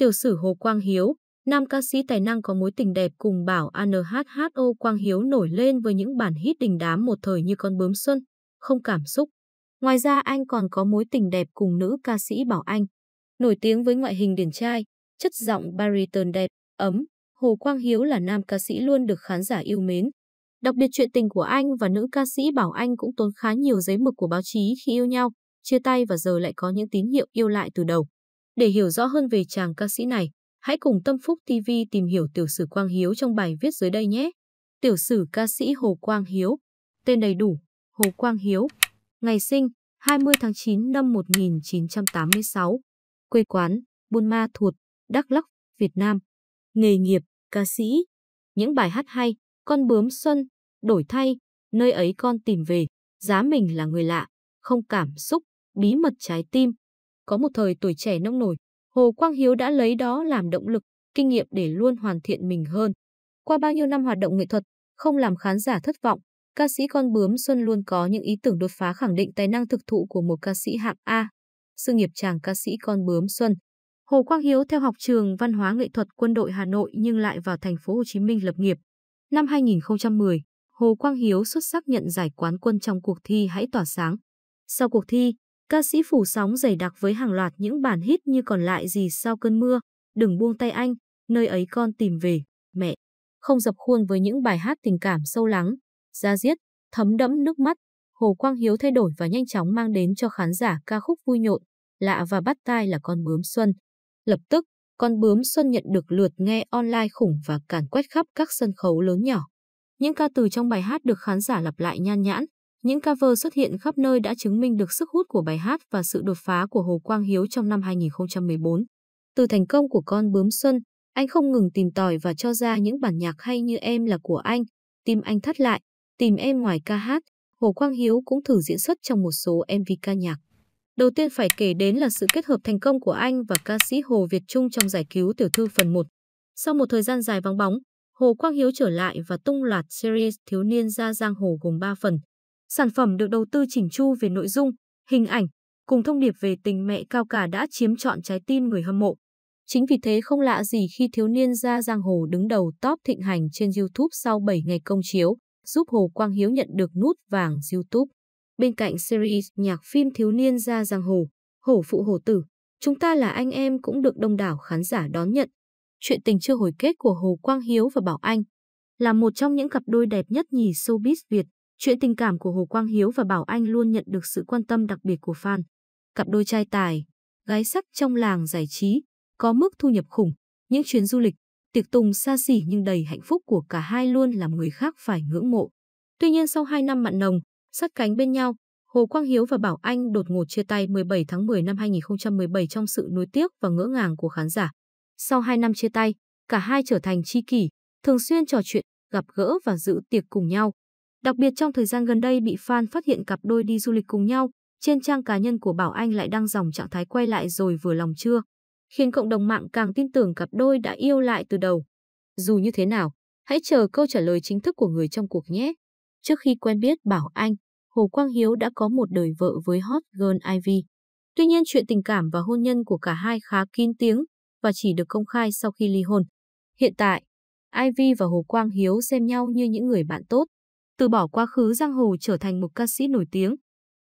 tiểu sử Hồ Quang Hiếu, nam ca sĩ tài năng có mối tình đẹp cùng bảo ANHHO Quang Hiếu nổi lên với những bản hit đình đám một thời như con bướm xuân, không cảm xúc. Ngoài ra anh còn có mối tình đẹp cùng nữ ca sĩ Bảo Anh. Nổi tiếng với ngoại hình điển trai, chất giọng baritone đẹp, ấm, Hồ Quang Hiếu là nam ca sĩ luôn được khán giả yêu mến. Đặc biệt chuyện tình của anh và nữ ca sĩ Bảo Anh cũng tốn khá nhiều giấy mực của báo chí khi yêu nhau, chia tay và giờ lại có những tín hiệu yêu lại từ đầu. Để hiểu rõ hơn về chàng ca sĩ này, hãy cùng Tâm Phúc TV tìm hiểu tiểu sử Quang Hiếu trong bài viết dưới đây nhé. Tiểu sử ca sĩ Hồ Quang Hiếu Tên đầy đủ Hồ Quang Hiếu Ngày sinh 20 tháng 9 năm 1986 Quê quán Buôn Ma Thuột, Đắk Lắk, Việt Nam Nghề nghiệp Ca sĩ Những bài hát hay Con bướm xuân Đổi thay Nơi ấy con tìm về Giá mình là người lạ Không cảm xúc Bí mật trái tim có một thời tuổi trẻ nông nổi, Hồ Quang Hiếu đã lấy đó làm động lực, kinh nghiệm để luôn hoàn thiện mình hơn. Qua bao nhiêu năm hoạt động nghệ thuật, không làm khán giả thất vọng, ca sĩ con bướm Xuân luôn có những ý tưởng đột phá khẳng định tài năng thực thụ của một ca sĩ hạng A. Sự nghiệp chàng ca sĩ con bướm Xuân. Hồ Quang Hiếu theo học trường Văn hóa Nghệ thuật Quân đội Hà Nội nhưng lại vào thành phố Hồ Chí Minh lập nghiệp. Năm 2010, Hồ Quang Hiếu xuất sắc nhận giải quán quân trong cuộc thi Hãy tỏa sáng. Sau cuộc thi, Ca sĩ phủ sóng dày đặc với hàng loạt những bản hit như còn lại gì sau cơn mưa, đừng buông tay anh, nơi ấy con tìm về, mẹ. Không dập khuôn với những bài hát tình cảm sâu lắng, da diết, thấm đẫm nước mắt, Hồ Quang Hiếu thay đổi và nhanh chóng mang đến cho khán giả ca khúc vui nhộn, lạ và bắt tai là con bướm xuân. Lập tức, con bướm xuân nhận được lượt nghe online khủng và càn quét khắp các sân khấu lớn nhỏ. Những ca từ trong bài hát được khán giả lặp lại nhan nhãn, những cover xuất hiện khắp nơi đã chứng minh được sức hút của bài hát và sự đột phá của Hồ Quang Hiếu trong năm 2014. Từ thành công của con bướm xuân, anh không ngừng tìm tòi và cho ra những bản nhạc hay như Em là của anh, Tim anh thắt lại, Tìm em ngoài ca hát, Hồ Quang Hiếu cũng thử diễn xuất trong một số MV ca nhạc. Đầu tiên phải kể đến là sự kết hợp thành công của anh và ca sĩ Hồ Việt Trung trong giải cứu tiểu thư phần 1. Sau một thời gian dài vắng bóng, Hồ Quang Hiếu trở lại và tung loạt series Thiếu niên ra giang hồ gồm 3 phần. Sản phẩm được đầu tư chỉnh chu về nội dung, hình ảnh, cùng thông điệp về tình mẹ cao cả đã chiếm trọn trái tim người hâm mộ. Chính vì thế không lạ gì khi thiếu niên ra giang hồ đứng đầu top thịnh hành trên YouTube sau 7 ngày công chiếu, giúp Hồ Quang Hiếu nhận được nút vàng YouTube. Bên cạnh series nhạc phim thiếu niên ra giang hồ, hổ phụ hổ tử, chúng ta là anh em cũng được đông đảo khán giả đón nhận. Chuyện tình chưa hồi kết của Hồ Quang Hiếu và Bảo Anh là một trong những cặp đôi đẹp nhất nhì showbiz Việt. Chuyện tình cảm của Hồ Quang Hiếu và Bảo Anh luôn nhận được sự quan tâm đặc biệt của fan. Cặp đôi trai tài, gái sắc trong làng giải trí, có mức thu nhập khủng, những chuyến du lịch, tiệc tùng xa xỉ nhưng đầy hạnh phúc của cả hai luôn làm người khác phải ngưỡng mộ. Tuy nhiên sau 2 năm mặn nồng, sát cánh bên nhau, Hồ Quang Hiếu và Bảo Anh đột ngột chia tay 17 tháng 10 năm 2017 trong sự nuối tiếc và ngỡ ngàng của khán giả. Sau 2 năm chia tay, cả hai trở thành tri kỷ, thường xuyên trò chuyện, gặp gỡ và dự tiệc cùng nhau. Đặc biệt trong thời gian gần đây bị fan phát hiện cặp đôi đi du lịch cùng nhau, trên trang cá nhân của Bảo Anh lại đăng dòng trạng thái quay lại rồi vừa lòng chưa, khiến cộng đồng mạng càng tin tưởng cặp đôi đã yêu lại từ đầu. Dù như thế nào, hãy chờ câu trả lời chính thức của người trong cuộc nhé. Trước khi quen biết Bảo Anh, Hồ Quang Hiếu đã có một đời vợ với hot girl Ivy. Tuy nhiên chuyện tình cảm và hôn nhân của cả hai khá kín tiếng và chỉ được công khai sau khi ly hôn. Hiện tại, Ivy và Hồ Quang Hiếu xem nhau như những người bạn tốt từ bỏ quá khứ giang hồ trở thành một ca sĩ nổi tiếng.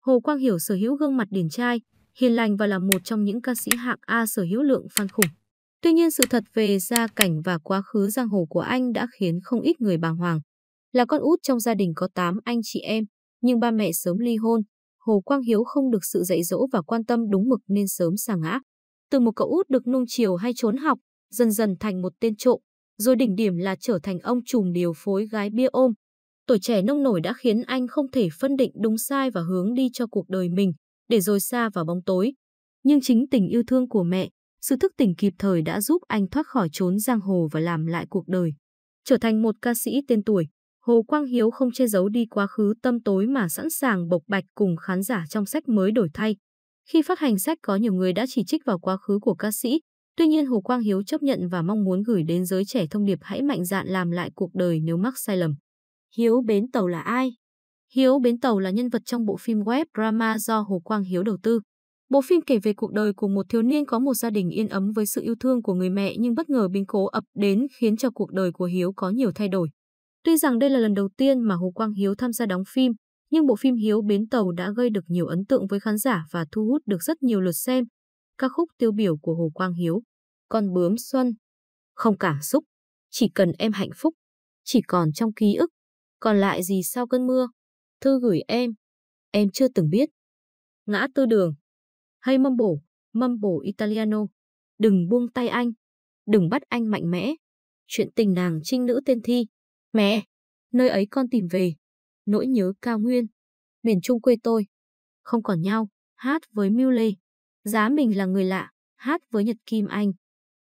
Hồ Quang Hiểu sở hữu gương mặt điển trai, hiền lành và là một trong những ca sĩ hạng A sở hữu lượng fan khủng. Tuy nhiên sự thật về gia cảnh và quá khứ giang hồ của anh đã khiến không ít người bàng hoàng. Là con út trong gia đình có 8 anh chị em, nhưng ba mẹ sớm ly hôn, Hồ Quang Hiếu không được sự dạy dỗ và quan tâm đúng mực nên sớm sa ngã. Từ một cậu út được nung chiều hay trốn học, dần dần thành một tên trộm, rồi đỉnh điểm là trở thành ông trùm điều phối gái bia ôm, Tuổi trẻ nông nổi đã khiến anh không thể phân định đúng sai và hướng đi cho cuộc đời mình, để rồi xa vào bóng tối. Nhưng chính tình yêu thương của mẹ, sự thức tỉnh kịp thời đã giúp anh thoát khỏi trốn giang hồ và làm lại cuộc đời. Trở thành một ca sĩ tên tuổi, Hồ Quang Hiếu không che giấu đi quá khứ tâm tối mà sẵn sàng bộc bạch cùng khán giả trong sách mới đổi thay. Khi phát hành sách có nhiều người đã chỉ trích vào quá khứ của ca sĩ, tuy nhiên Hồ Quang Hiếu chấp nhận và mong muốn gửi đến giới trẻ thông điệp hãy mạnh dạn làm lại cuộc đời nếu mắc sai lầm. Hiếu Bến Tàu là ai? Hiếu Bến Tàu là nhân vật trong bộ phim web drama do Hồ Quang Hiếu đầu tư. Bộ phim kể về cuộc đời của một thiếu niên có một gia đình yên ấm với sự yêu thương của người mẹ nhưng bất ngờ biến cố ập đến khiến cho cuộc đời của Hiếu có nhiều thay đổi. Tuy rằng đây là lần đầu tiên mà Hồ Quang Hiếu tham gia đóng phim, nhưng bộ phim Hiếu Bến Tàu đã gây được nhiều ấn tượng với khán giả và thu hút được rất nhiều lượt xem. Các khúc tiêu biểu của Hồ Quang Hiếu, Con bướm xuân, Không cảm xúc, Chỉ cần em hạnh phúc, Chỉ còn trong ký ức, còn lại gì sau cơn mưa? Thư gửi em. Em chưa từng biết. Ngã tư đường. Hay mâm bổ, mâm bổ Italiano. Đừng buông tay anh. Đừng bắt anh mạnh mẽ. Chuyện tình nàng trinh nữ tên Thi. Mẹ, nơi ấy con tìm về. Nỗi nhớ cao nguyên. Miền Trung quê tôi. Không còn nhau. Hát với Miu Lê. Giá mình là người lạ. Hát với Nhật Kim Anh.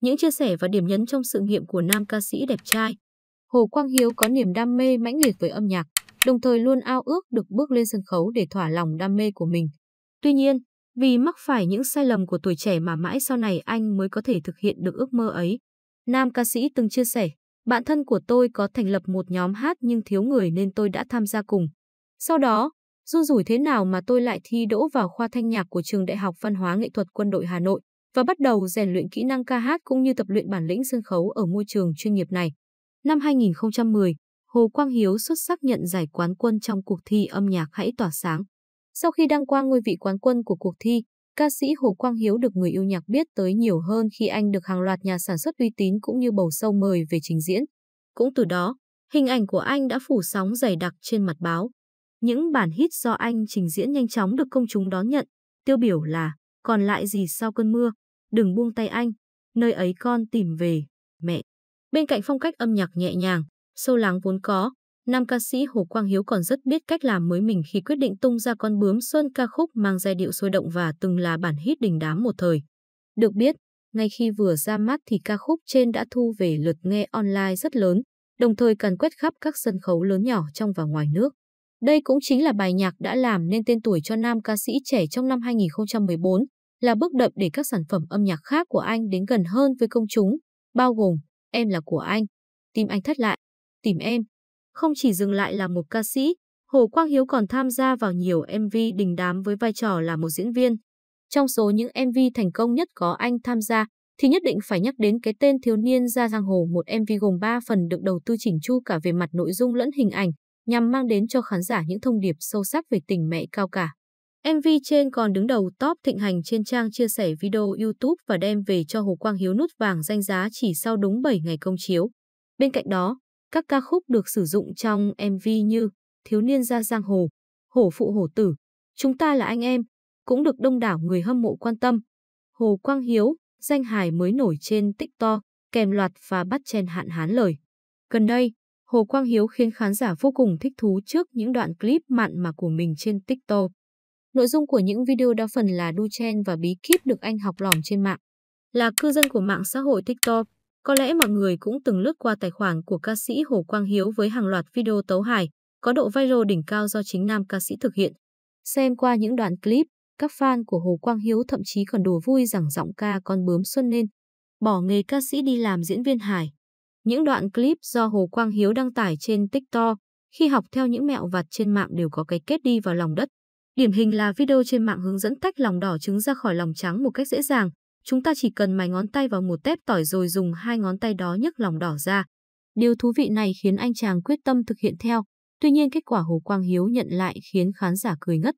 Những chia sẻ và điểm nhấn trong sự nghiệp của nam ca sĩ đẹp trai. Hồ Quang Hiếu có niềm đam mê mãnh liệt với âm nhạc, đồng thời luôn ao ước được bước lên sân khấu để thỏa lòng đam mê của mình. Tuy nhiên, vì mắc phải những sai lầm của tuổi trẻ mà mãi sau này anh mới có thể thực hiện được ước mơ ấy. Nam ca sĩ từng chia sẻ, bạn thân của tôi có thành lập một nhóm hát nhưng thiếu người nên tôi đã tham gia cùng. Sau đó, dù rủi thế nào mà tôi lại thi đỗ vào khoa thanh nhạc của trường Đại học Văn hóa Nghệ thuật Quân đội Hà Nội và bắt đầu rèn luyện kỹ năng ca hát cũng như tập luyện bản lĩnh sân khấu ở môi trường chuyên nghiệp này. Năm 2010, Hồ Quang Hiếu xuất sắc nhận giải quán quân trong cuộc thi âm nhạc Hãy tỏa sáng. Sau khi đăng quang ngôi vị quán quân của cuộc thi, ca sĩ Hồ Quang Hiếu được người yêu nhạc biết tới nhiều hơn khi anh được hàng loạt nhà sản xuất uy tín cũng như bầu sâu mời về trình diễn. Cũng từ đó, hình ảnh của anh đã phủ sóng dày đặc trên mặt báo. Những bản hit do anh trình diễn nhanh chóng được công chúng đón nhận, tiêu biểu là Còn lại gì sau cơn mưa, Đừng buông tay anh, Nơi ấy con tìm về, Mẹ. Bên cạnh phong cách âm nhạc nhẹ nhàng, sâu lắng vốn có, nam ca sĩ Hồ Quang Hiếu còn rất biết cách làm mới mình khi quyết định tung ra con bướm xuân ca khúc mang giai điệu sôi động và từng là bản hit đình đám một thời. Được biết, ngay khi vừa ra mắt thì ca khúc trên đã thu về lượt nghe online rất lớn, đồng thời càn quét khắp các sân khấu lớn nhỏ trong và ngoài nước. Đây cũng chính là bài nhạc đã làm nên tên tuổi cho nam ca sĩ trẻ trong năm 2014, là bước đệm để các sản phẩm âm nhạc khác của anh đến gần hơn với công chúng, bao gồm em là của anh. Tìm anh thất lại, tìm em. Không chỉ dừng lại là một ca sĩ, Hồ Quang Hiếu còn tham gia vào nhiều MV đình đám với vai trò là một diễn viên. Trong số những MV thành công nhất có anh tham gia, thì nhất định phải nhắc đến cái tên thiếu niên ra giang hồ một MV gồm 3 phần được đầu tư chỉnh chu cả về mặt nội dung lẫn hình ảnh, nhằm mang đến cho khán giả những thông điệp sâu sắc về tình mẹ cao cả. MV trên còn đứng đầu top thịnh hành trên trang chia sẻ video YouTube và đem về cho Hồ Quang Hiếu nút vàng danh giá chỉ sau đúng 7 ngày công chiếu. Bên cạnh đó, các ca khúc được sử dụng trong MV như Thiếu niên ra giang hồ, Hổ phụ hổ tử, Chúng ta là anh em cũng được đông đảo người hâm mộ quan tâm. Hồ Quang Hiếu, danh hài mới nổi trên TikTok, kèm loạt và bắt chen hạn hán lời. Gần đây, Hồ Quang Hiếu khiến khán giả vô cùng thích thú trước những đoạn clip mặn mà của mình trên TikTok. Nội dung của những video đa phần là đu chen và bí kíp được anh học lỏm trên mạng. Là cư dân của mạng xã hội TikTok, có lẽ mọi người cũng từng lướt qua tài khoản của ca sĩ Hồ Quang Hiếu với hàng loạt video tấu hài, có độ viral đỉnh cao do chính nam ca sĩ thực hiện. Xem qua những đoạn clip, các fan của Hồ Quang Hiếu thậm chí còn đùa vui rằng giọng ca con bướm xuân nên bỏ nghề ca sĩ đi làm diễn viên hài. Những đoạn clip do Hồ Quang Hiếu đăng tải trên TikTok khi học theo những mẹo vặt trên mạng đều có cái kết đi vào lòng đất. Điểm hình là video trên mạng hướng dẫn tách lòng đỏ trứng ra khỏi lòng trắng một cách dễ dàng. Chúng ta chỉ cần mài ngón tay vào một tép tỏi rồi dùng hai ngón tay đó nhấc lòng đỏ ra. Điều thú vị này khiến anh chàng quyết tâm thực hiện theo. Tuy nhiên kết quả Hồ Quang Hiếu nhận lại khiến khán giả cười ngất.